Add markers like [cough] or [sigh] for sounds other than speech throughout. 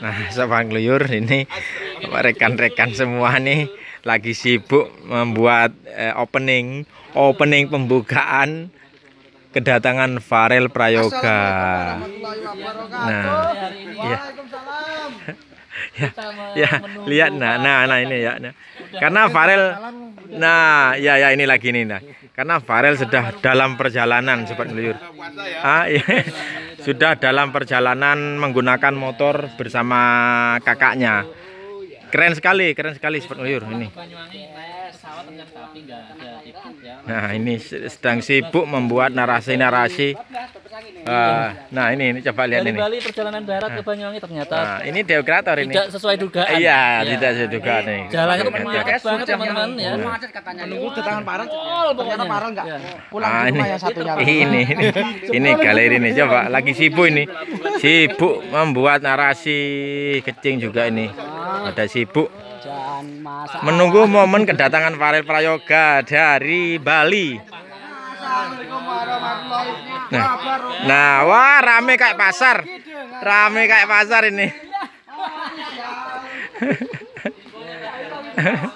Nah, Sobat Kluyur ini rekan-rekan semua nih lagi sibuk membuat eh, opening, opening pembukaan kedatangan Farel Prayoga. Nah, iya. [laughs] ya. ya, ya, lihat nah, nah, nah ini ya. Nah. Karena Farel, nah, ya, ya ini lagi nih, nah karena Farel sudah dalam perjalanan iya, sobat iya. ngeluyur ya. ah, iya. [laughs] sudah dalam perjalanan menggunakan motor bersama kakaknya keren sekali keren sekali sport Uyur ini nah ini sedang sibuk membuat narasi-narasi uh, nah ini, ini coba lihat ini Bali perjalanan darat ke nah. Banyuwangi ternyata nah, ini deokrator ini tidak sesuai dugaan iya, iya. tidak sesuai dugaan nih Jalan itu macet banget teman-teman ya macet katanya menunggu kedatangan parang ternyata parang enggak iya. pulang ah, yang satunya ini ya ini [laughs] ini galeri ini coba lagi sibuk ini sibuk membuat narasi kecing juga ini ada sibuk menunggu momen kedatangan Farel Prayoga dari Bali. Nah, nah wah rame kayak pasar. Rame kayak pasar ini. Ya, ya.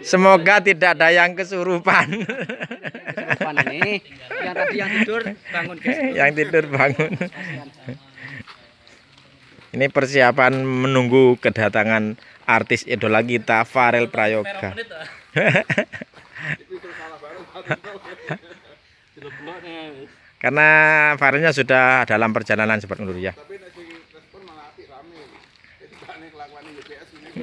Semoga tidak ada yang kesurupan nih. Yang tadi yang tidur bangun guys. Yang tidur bangun. Ini persiapan menunggu kedatangan artis idola kita Farel Prayoga. Karena Farelnya sudah dalam perjalanan seperti dulu ya.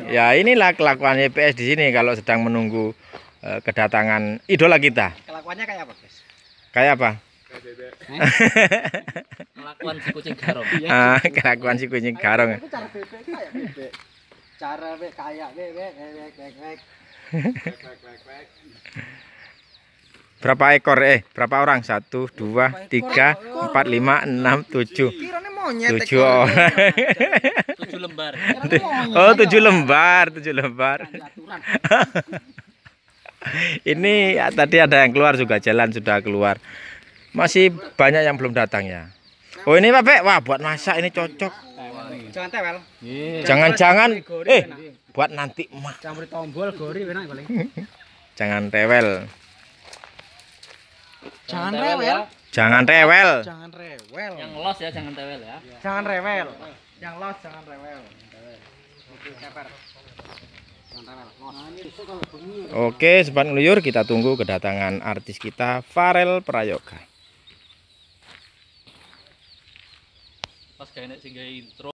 Ya inilah kelakuan YPS di sini kalau sedang menunggu Eh, kedatangan idola kita. Kelakuannya kayak apa, guys? Kayak apa? kelakuan si kucing garong. [laughs] Ah, kelakuan si kucing garong. Cara bebek kayak bebek. Cara bebek kayak bebek, bebek, bebek. Berapa ekor eh berapa orang? Satu, dua, tiga, empat, lima, enam, tujuh. Tujuh orang. Tujuh lembar. Oh tujuh lembar, tujuh lembar. [laughs] ini ya, tadi ada yang keluar juga jalan sudah keluar masih banyak yang belum datang ya oh ini Pak wah buat masak ini cocok jangan iya. jangan-jangan eh buat nanti mah [laughs] jangan rewel jangan rewel jangan rewel jangan rewel yang los ya jangan rewel ya jangan rewel yang los jangan rewel Oke, sempat ngeluyur, kita tunggu kedatangan artis kita Farel Prayoga. Pas kayaknya sing intro